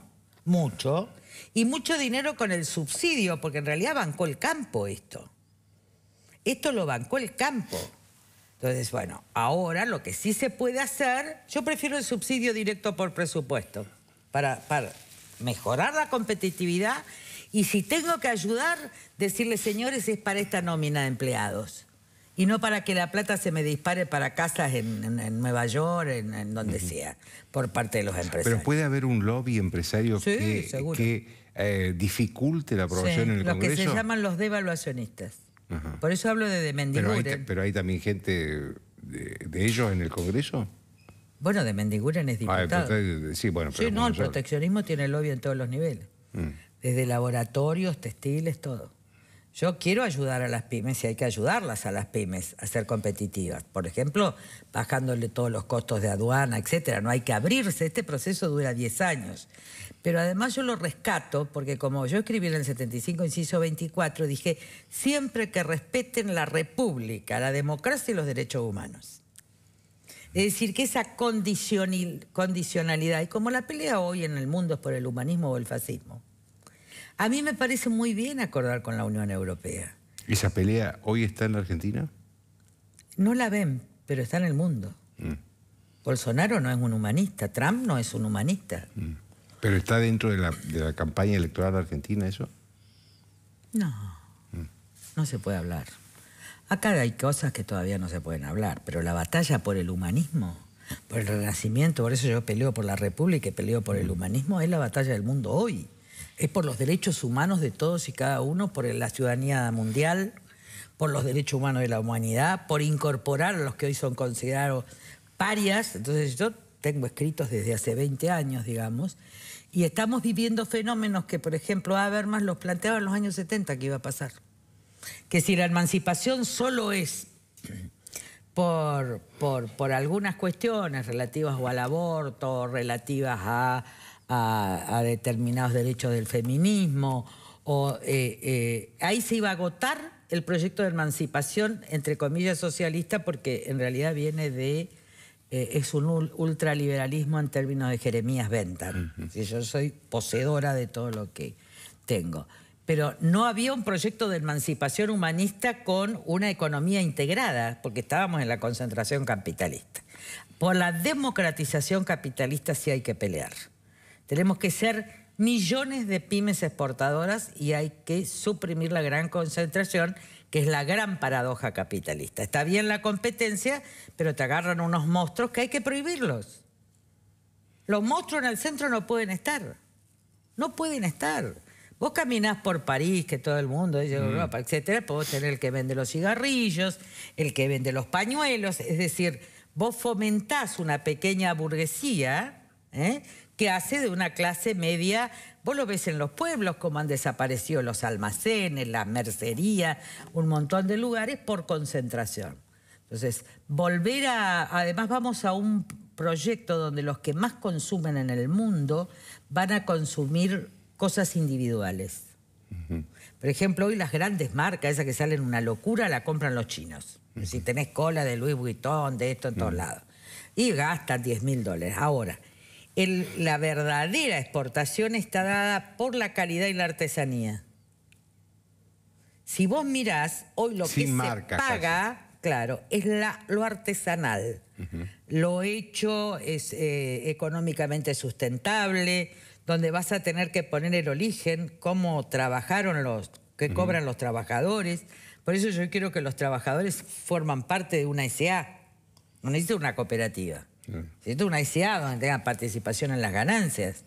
mucho, y mucho dinero con el subsidio, porque en realidad bancó el campo esto. Esto lo bancó el campo. Entonces, bueno, ahora lo que sí se puede hacer, yo prefiero el subsidio directo por presupuesto para, para mejorar la competitividad y si tengo que ayudar, decirle, señores, es para esta nómina de empleados y no para que la plata se me dispare para casas en, Nueva York, en, donde sea, por parte de los empresarios. Pero puede haber un lobby empresario que, eh, dificulte la aprobación en el Congreso. Lo que se llaman los devaluacionistas. Por eso hablo de, Pero hay, también gente de, ellos en el Congreso. Bueno, de Mendiguren es ah, diputado. sí, bueno, pero sí, no, el proteccionismo tiene lobby en todos los niveles. Mm. Desde laboratorios, textiles, todo. Yo quiero ayudar a las pymes y hay que ayudarlas a las pymes a ser competitivas. Por ejemplo, bajándole todos los costos de aduana, etcétera. No hay que abrirse. Este proceso dura 10 años. Pero además yo lo rescato porque como yo escribí en el 75, inciso 24, dije, siempre que respeten la república, la democracia y los derechos humanos. Es decir, que esa condicionalidad, y como la pelea hoy en el mundo es por el humanismo o el fascismo, a mí me parece muy bien acordar con la Unión Europea. ¿Esa pelea hoy está en Argentina? No la ven, pero está en el mundo. Mm. Bolsonaro no es un humanista, Trump no es un humanista. Mm. ¿Pero está dentro de la, campaña electoral argentina eso? No, mm. no se puede hablar. Acá hay cosas que todavía no se pueden hablar, pero la batalla por el humanismo, por el renacimiento, por eso yo peleo por la República y peleo por el humanismo, es la batalla del mundo hoy es por los derechos humanos de todos y cada uno, por la ciudadanía mundial, por los derechos humanos de la humanidad, por incorporar a los que hoy son considerados parias. Entonces yo tengo escritos desde hace 20 años, digamos, y estamos viviendo fenómenos que, por ejemplo, Habermas los planteaba en los años 70 que iba a pasar. Que si la emancipación solo es por, por, por algunas cuestiones relativas o al aborto, relativas a a, determinados derechos del feminismo, o eh, eh, ahí se iba a agotar el proyecto de emancipación, entre comillas, socialista, porque en realidad viene de, eh, es un ultraliberalismo en términos de Jeremías Bentham. yo soy poseedora de todo lo que tengo. Pero no había un proyecto de emancipación humanista con una economía integrada, porque estábamos en la concentración capitalista. Por la democratización capitalista sí hay que pelear. Tenemos que ser millones de pymes exportadoras y hay que suprimir la gran concentración, que es la gran paradoja capitalista. Está bien la competencia, pero te agarran unos monstruos que hay que prohibirlos. Los monstruos en el centro no pueden estar. No pueden estar. Vos caminás por París, que todo el mundo dice mm. Europa, etcétera, puedo tener el que vende los cigarrillos, el que vende los pañuelos, es decir, vos fomentás una pequeña burguesía ¿eh? que hace de una clase media, vos lo ves en los pueblos, como han desaparecido los almacenes, la mercería, un montón de lugares por concentración. Entonces, volver a, además vamos a un proyecto donde los que más consumen en el mundo van a consumir cosas individuales. Por ejemplo, hoy las grandes marcas, esas que salen una locura, la compran los chinos. Si tenés cola de Louis Vuitton, de esto en todos lados. Y gastan 10 mil dólares. Ahora, la verdadera exportación está dada por la calidad y la artesanía. Si vos mirás, hoy lo que se paga, claro, es lo artesanal. Lo hecho es eh, económicamente sustentable, donde vas a tener que poner el origen, cómo trabajaron los, qué cobran los trabajadores. Por eso yo quiero que los trabajadores forman parte de una SA. No necesito una cooperativa no Una ICA donde tenga participación en las ganancias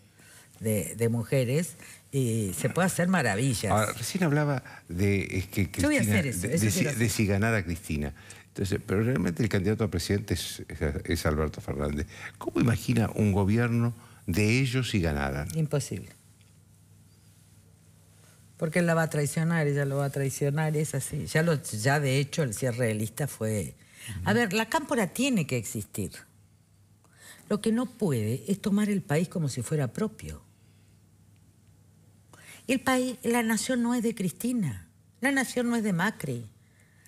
de, mujeres y se puede hacer maravillas. Ah, recién hablaba de, que Cristina, si, ganada ganara Cristina. Entonces, pero realmente el candidato a presidente es, Alberto Fernández. ¿Cómo imagina un gobierno de ellos si ganada? Imposible. Porque él la va a traicionar, ella lo va a traicionar, es así. Ya, lo, ya de hecho el cierre de lista fue... A ver, la cámpora tiene que existir. Lo que no puede es tomar el país como si fuera propio. El país, la nación no es de Cristina, la nación no es de Macri,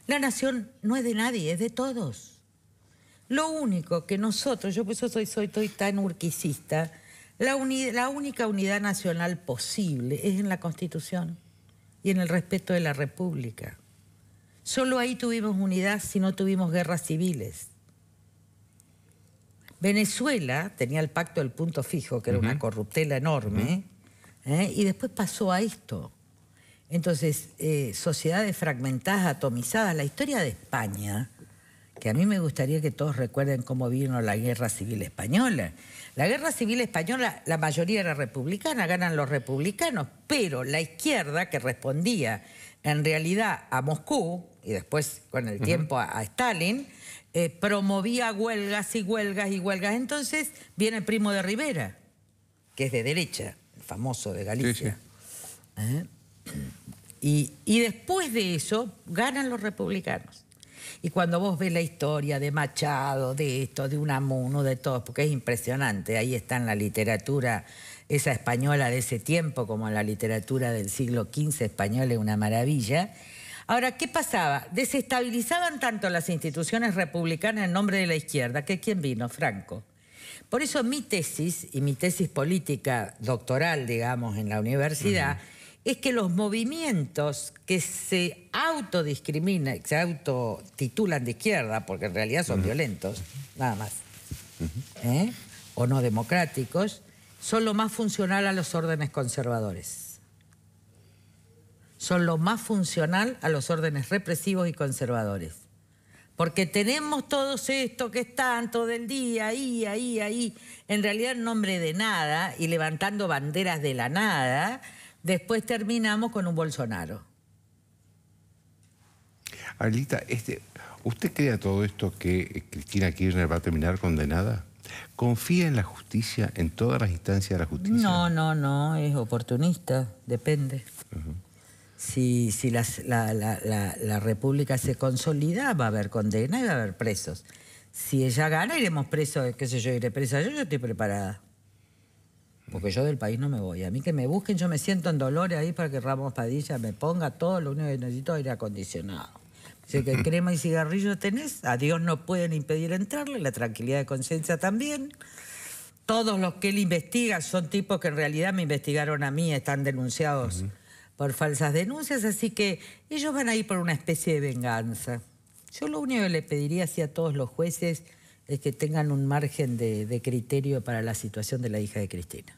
la nación no es de nadie, es de todos. Lo único que nosotros, yo por eso soy, soy, tan urquicista, la, la única unidad nacional posible es en la Constitución y en el respeto de la República. Solo ahí tuvimos unidad si no tuvimos guerras civiles. Venezuela tenía el pacto del punto fijo, que era una corruptela enorme, ¿eh? y después pasó a esto. Entonces, eh, sociedades fragmentadas, atomizadas, la historia de España, que a mí me gustaría que todos recuerden cómo vino la guerra civil española. La guerra civil española, la mayoría era republicana, ganan los republicanos, pero la izquierda que respondía en realidad a Moscú y después con el tiempo a Stalin, eh, promovía huelgas y huelgas y huelgas. Entonces viene el primo de Rivera, que es de derecha, el famoso de Galicia. ¿Eh? Y, después de eso ganan los republicanos. Y cuando vos ves la historia de Machado, de esto, de Unamuno, de todos, porque es impresionante, ahí está en la literatura esa española de ese tiempo, como la literatura del siglo XV española, es una maravilla, Ahora, ¿qué pasaba? Desestabilizaban tanto las instituciones republicanas en nombre de la izquierda que ¿quién vino? Franco. Por eso mi tesis, y mi tesis política doctoral, digamos, en la universidad, es que los movimientos que se autodiscriminan, que se autotitulan de izquierda, porque en realidad son violentos, nada más, ¿eh? o no democráticos, son lo más funcional a los órdenes conservadores son lo más funcional a los órdenes represivos y conservadores. Porque tenemos todos esto que están todo el día, ahí, ahí, ahí, en realidad en nombre de nada y levantando banderas de la nada, después terminamos con un Bolsonaro. Arlita, este, ¿usted crea todo esto que Cristina Kirchner va a terminar condenada? ¿Confía en la justicia, en todas las instancias de la justicia? No, no, no, es oportunista, depende si, la, la, República se consolida, va a haber condena y va a haber presos. Si ella gana, iremos presos, qué sé yo, iré presa yo, estoy preparada. Porque yo del país no me voy. A mí que me busquen, yo me siento en dolor ahí para que Ramos Padilla me ponga todo, lo único que necesito es acondicionado. Si que crema y cigarrillo tenés, a Dios no pueden impedir entrarle, la tranquilidad de conciencia también. Todos los que él investiga son tipos que en realidad me investigaron a mí, están denunciados por falsas denuncias, así que ellos van a ir por una especie de venganza. Yo lo único que le pediría así a todos los jueces es que tengan un margen de, criterio para la situación de la hija de Cristina.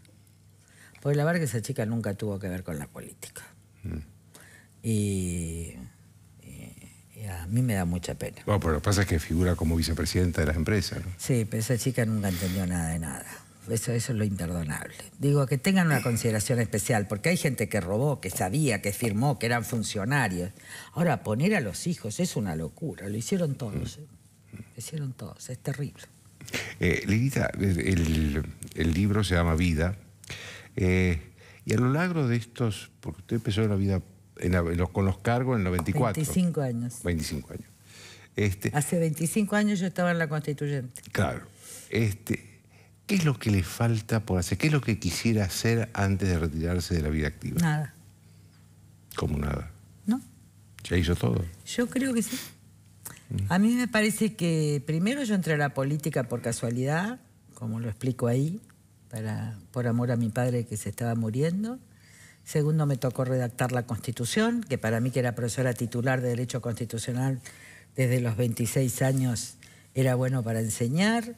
Porque la verdad que esa chica nunca tuvo que ver con la política. Mm. Y, a mí me da mucha pena. Bueno, pero lo que pasa es que figura como vicepresidenta de las empresas. Sí, pero esa chica nunca entendió nada de nada eso, es lo imperdonable. Digo, que tengan una consideración especial, porque hay gente que robó, que sabía, que firmó, que eran funcionarios. Ahora, poner a los hijos es una locura, lo hicieron todos, mm. ¿eh? lo hicieron todos, es terrible. Eh, el, libro se llama Vida, eh, y a lo largo de estos, porque usted empezó la vida con los cargos en el 94. 25 años. 25 años. Este Hace 25 años yo estaba en la constituyente. Claro. Este, ¿Qué es lo que le falta por hacer? ¿Qué es lo que quisiera hacer antes de retirarse de la vida activa? Nada. ¿Cómo nada? No. ¿Ya hizo todo? Yo creo que sí. Mm. A mí me parece que primero yo entré a la política por casualidad, como lo explico ahí, para, por amor a mi padre que se estaba muriendo. Segundo, me tocó redactar la Constitución, que para mí que era profesora titular de Derecho Constitucional desde los 26 años era bueno para enseñar.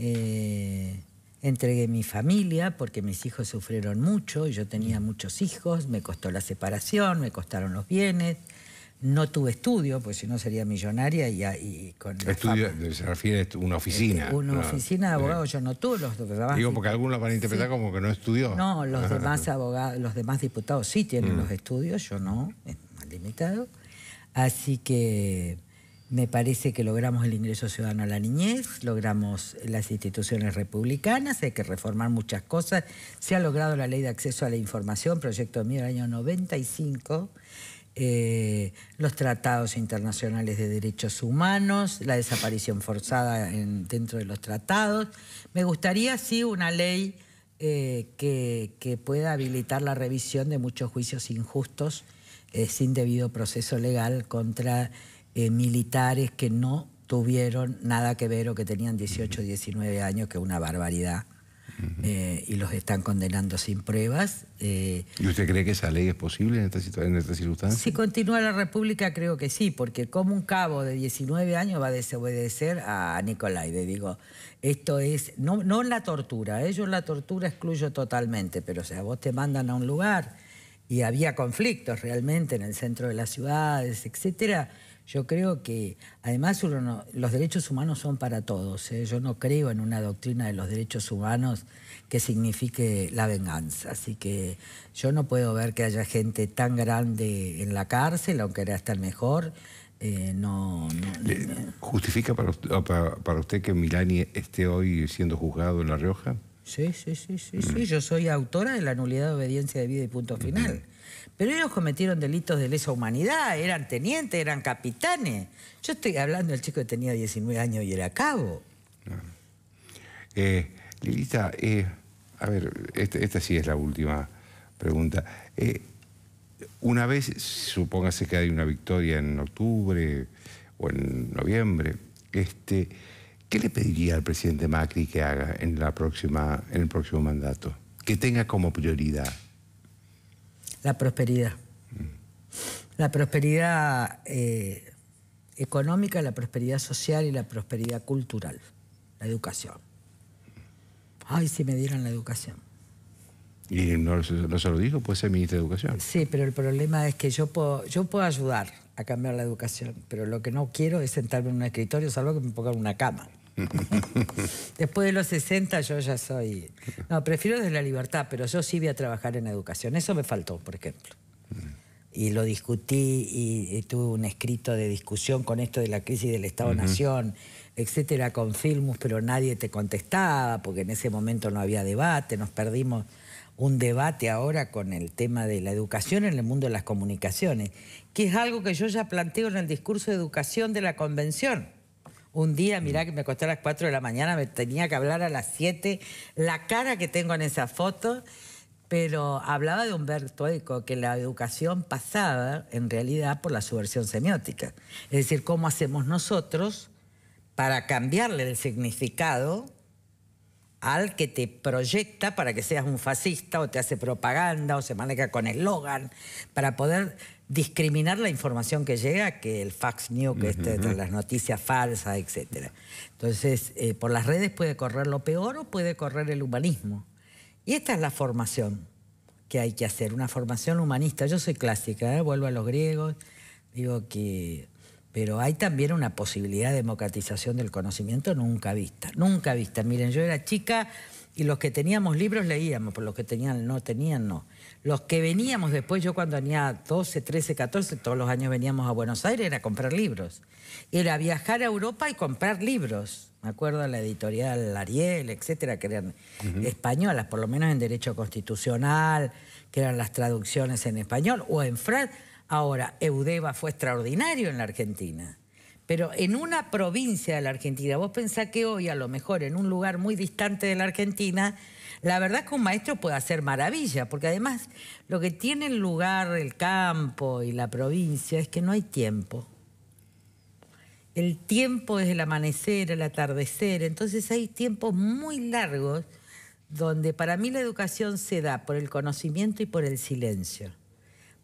Eh, entregué mi familia porque mis hijos sufrieron mucho, yo tenía muchos hijos, me costó la separación, me costaron los bienes, no tuve estudio, pues si no sería millonaria y, con... estudio se refiere a una oficina. Este, una oficina de abogados, yo no tuve los Digo, porque algunos van a interpretar como que no estudió. No, los demás abogados, los demás diputados sí tienen mm. los estudios, yo no, es más limitado. Así que me parece que logramos el ingreso ciudadano a la niñez, logramos las instituciones republicanas, hay que reformar muchas cosas. Se ha logrado la ley de acceso a la información, proyecto mío del año 95, eh, los tratados internacionales de derechos humanos, la desaparición forzada dentro de los tratados. Me gustaría, sí, una ley eh, que, pueda habilitar la revisión de muchos juicios injustos eh, sin debido proceso legal contra eh, militares que no tuvieron nada que ver o que tenían 18, 19 años, que es una barbaridad. Eh, y los están condenando sin pruebas. Eh, ¿Y usted cree que esa ley es posible en esta, en Si continúa la República, creo que sí, porque como un cabo de 19 años va a desobedecer a Le digo, esto es, no, no la tortura, ellos la tortura excluyo totalmente, pero o sea, vos te mandan a un lugar y había conflictos realmente en el centro de las ciudades, etcétera yo creo que, además, los derechos humanos son para todos. ¿eh? Yo no creo en una doctrina de los derechos humanos que signifique la venganza. Así que yo no puedo ver que haya gente tan grande en la cárcel, aunque era hasta el mejor. Eh, eh, ¿Justifica ah, para, usted que Milani esté hoy siendo juzgado en La Rioja? Sí, sí, sí, sí, mm. Yo soy autora de la nulidad de obediencia de vida y punto final. Pero ellos cometieron delitos de lesa humanidad, eran tenientes, eran capitanes. Yo estoy hablando del chico que tenía 19 años y era cabo. Eh, Lilita, eh, a ver, esta, sí es la última pregunta. Eh, una vez, supóngase que hay una victoria en octubre o en noviembre, este, ¿qué le pediría al presidente Macri que haga en, la próxima, en el próximo mandato? Que tenga como prioridad la prosperidad. La prosperidad eh, económica, la prosperidad social y la prosperidad cultural, la educación. Ay, si me dieran la educación. ¿Y no, se lo dijo? Puede ser ministro de Educación. Sí, pero el problema es que yo puedo, yo puedo ayudar a cambiar la educación, pero lo que no quiero es sentarme en un escritorio, salvo que me pongan una cama. Después de los 60 yo ya soy... No, prefiero desde la libertad, pero yo sí voy a trabajar en educación. Eso me faltó, por ejemplo. Y lo discutí y, tuve un escrito de discusión con esto de la crisis del Estado-Nación, etcétera, con Filmus, pero nadie te contestaba porque en ese momento no había debate, nos perdimos un debate ahora con el tema de la educación en el mundo de las comunicaciones, que es algo que yo ya planteo en el discurso de educación de la convención un día, mm. mirá que me acosté a las 4 de la mañana, me tenía que hablar a las 7. La cara que tengo en esa foto, pero hablaba de Humberto Eco, que la educación pasaba en realidad por la subversión semiótica. Es decir, cómo hacemos nosotros para cambiarle el significado al que te proyecta para que seas un fascista o te hace propaganda o se maneja con eslogan para poder discriminar la información que llega que el fax news, que uh las noticias falsas, etc. Entonces, eh, por las redes puede correr lo peor o puede correr el humanismo. Y esta es la formación que hay que hacer, una formación humanista. Yo soy clásica, ¿eh? vuelvo a los griegos, digo que pero hay también una posibilidad de democratización del conocimiento nunca vista, nunca vista. Miren, yo era chica y los que teníamos libros leíamos, por los que tenían no tenían no. Los que veníamos después, yo cuando tenía 12, 13, 14, todos los años veníamos a Buenos Aires, era comprar libros. Era viajar a Europa y comprar libros. Me acuerdo de la editorial Ariel, etcétera, que eran españolas, por lo menos en derecho constitucional, que eran las traducciones en español, o en francés. Ahora, Eudeba fue extraordinario en la Argentina. Pero en una provincia de la Argentina, vos pensás que hoy, a lo mejor en un lugar muy distante de la Argentina, la verdad es que un maestro puede hacer maravilla, porque además lo que tiene el lugar, el campo y la provincia es que no hay tiempo. El tiempo es el amanecer, el atardecer, entonces hay tiempos muy largos donde para mí la educación se da por el conocimiento y por el silencio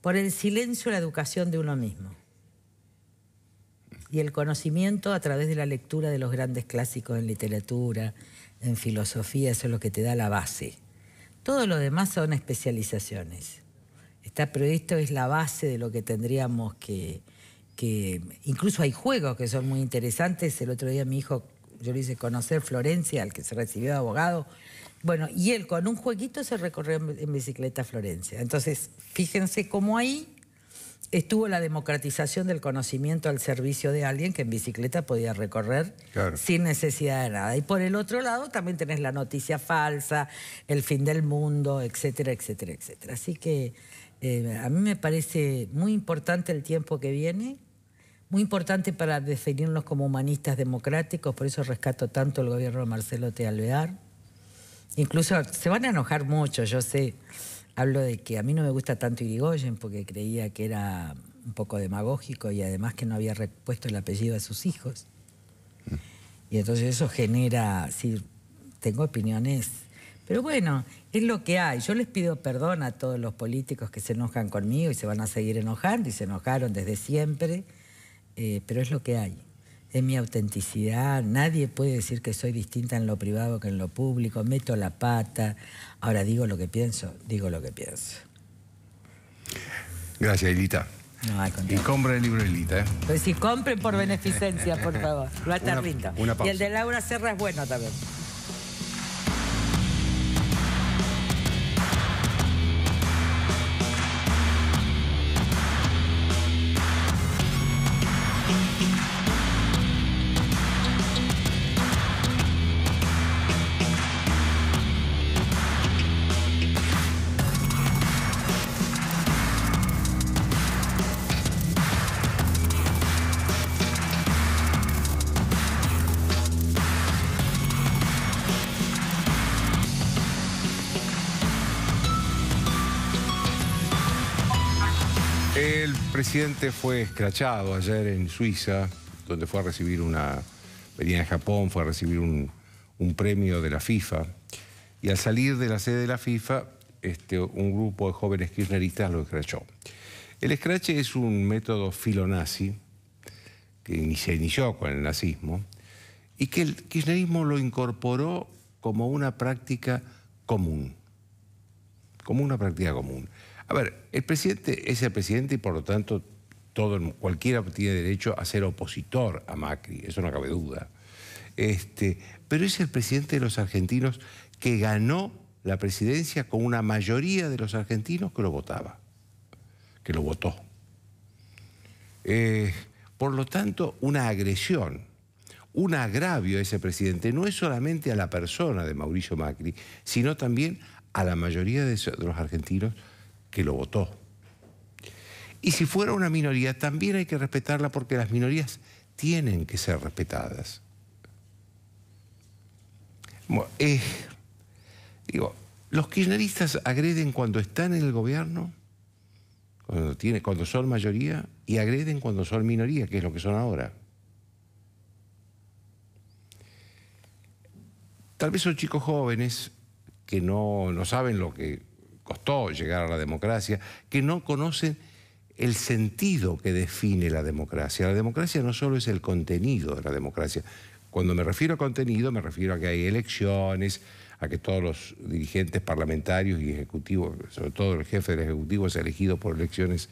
por el silencio la educación de uno mismo y el conocimiento a través de la lectura de los grandes clásicos en literatura, en filosofía, eso es lo que te da la base. Todo lo demás son especializaciones. Está previsto, es la base de lo que tendríamos que, que... Incluso hay juegos que son muy interesantes. El otro día mi hijo yo le hice conocer Florencia, al que se recibió de abogado. Bueno, y él con un jueguito se recorrió en, bicicleta Florencia. Entonces, fíjense cómo ahí estuvo la democratización del conocimiento al servicio de alguien que en bicicleta podía recorrer sin necesidad de nada. Y por el otro lado también tenés la noticia falsa, el fin del mundo, etcétera, etcétera, etcétera. Así que eh, a mí me parece muy importante el tiempo que viene muy importante para definirnos como humanistas democráticos, por eso rescato tanto el gobierno de Marcelo T. Incluso se van a enojar mucho, yo sé. Hablo de que a mí no me gusta tanto Irigoyen porque creía que era un poco demagógico y además que no había repuesto el apellido a sus hijos. Y entonces eso genera, sí, tengo opiniones, pero bueno, es lo que hay. Yo les pido perdón a todos los políticos que se enojan conmigo y se van a seguir enojando y se enojaron desde siempre. Eh, pero es lo que hay. Es mi autenticidad, nadie puede decir que soy distinta en lo privado que en lo público, meto la pata, ahora digo lo que pienso, digo lo que pienso. Gracias, Elita. y compren el libro de Elita. ¿eh? Pues si compren por beneficencia, por favor. Lo Y el de Laura Serra es bueno también. presidente fue escrachado ayer en Suiza, donde fue a recibir una... Venía de Japón, fue a recibir un, premio de la FIFA. Y al salir de la sede de la FIFA, este, un grupo de jóvenes kirchneristas lo escrachó. El escrache es un método filonazi que se inició con el nazismo y que el kirchnerismo lo incorporó como una práctica común. Como una práctica común. A ver, el presidente es el presidente y por lo tanto todo, cualquiera tiene derecho a ser opositor a Macri, eso no cabe duda. Este, pero es el presidente de los argentinos que ganó la presidencia con una mayoría de los argentinos que lo votaba, que lo votó. Eh, por lo tanto, una agresión, un agravio a ese presidente, no es solamente a la persona de Mauricio Macri, sino también a la mayoría de los argentinos que lo votó. Y si fuera una minoría, también hay que respetarla porque las minorías tienen que ser respetadas. Eh, digo, los kirchneristas agreden cuando están en el gobierno, cuando, cuando son mayoría, y agreden cuando son minoría, que es lo que son ahora. Tal vez son chicos jóvenes que no, no saben lo que costó llegar a la democracia, que no conocen el sentido que define la democracia. La democracia no solo es el contenido de la democracia. Cuando me refiero a contenido, me refiero a que hay elecciones, a que todos los dirigentes parlamentarios y ejecutivos, sobre todo el jefe del Ejecutivo, es elegido por elecciones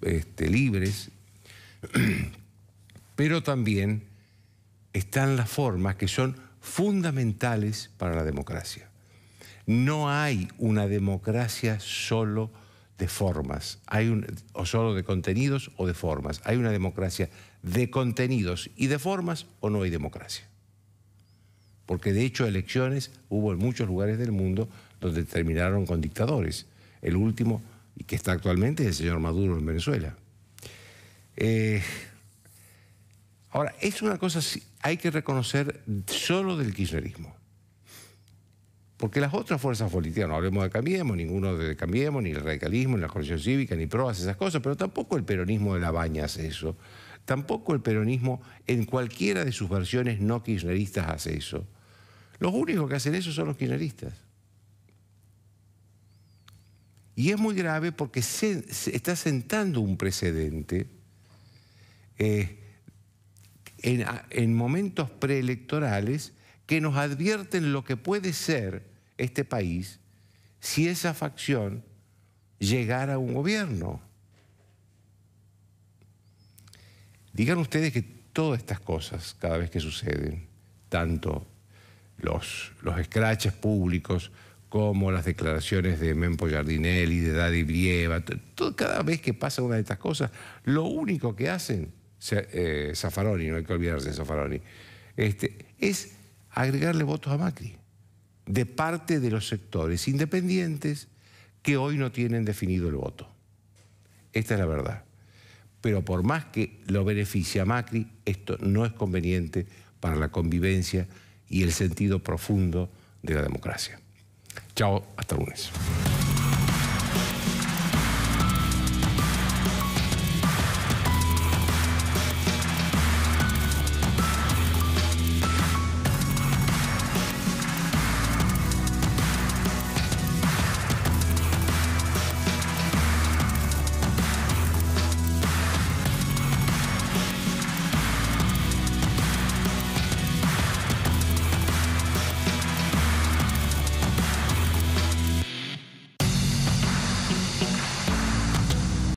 este, libres. Pero también están las formas que son fundamentales para la democracia. No hay una democracia solo de formas, hay o solo de contenidos o de formas. Hay una democracia de contenidos y de formas o no hay democracia. Porque de hecho elecciones hubo en muchos lugares del mundo donde terminaron con dictadores. El último, y que está actualmente, es el señor Maduro en Venezuela. Eh, ahora, es una cosa, que hay que reconocer solo del kirchnerismo. Porque las otras fuerzas políticas, no hablemos de Cambiemos, ninguno de Cambiemos, ni el radicalismo, ni la corrupción cívica, ni hace esas cosas, pero tampoco el peronismo de la Baña hace eso. Tampoco el peronismo en cualquiera de sus versiones no kirchneristas hace eso. Los únicos que hacen eso son los kirchneristas. Y es muy grave porque se, está sentando un precedente eh, en momentos preelectorales que nos advierten lo que puede ser este país si esa facción llegara a un gobierno. Digan ustedes que todas estas cosas, cada vez que suceden, tanto los, los escraches públicos como las declaraciones de Mempo Giardinelli, de Daddy Brieva, cada vez que pasa una de estas cosas, lo único que hacen, eh, no hay que olvidarse de Zaffaroni, este, es agregarle votos a Macri de parte de los sectores independientes que hoy no tienen definido el voto. Esta es la verdad. Pero por más que lo beneficie a Macri, esto no es conveniente para la convivencia y el sentido profundo de la democracia. Chao, hasta lunes.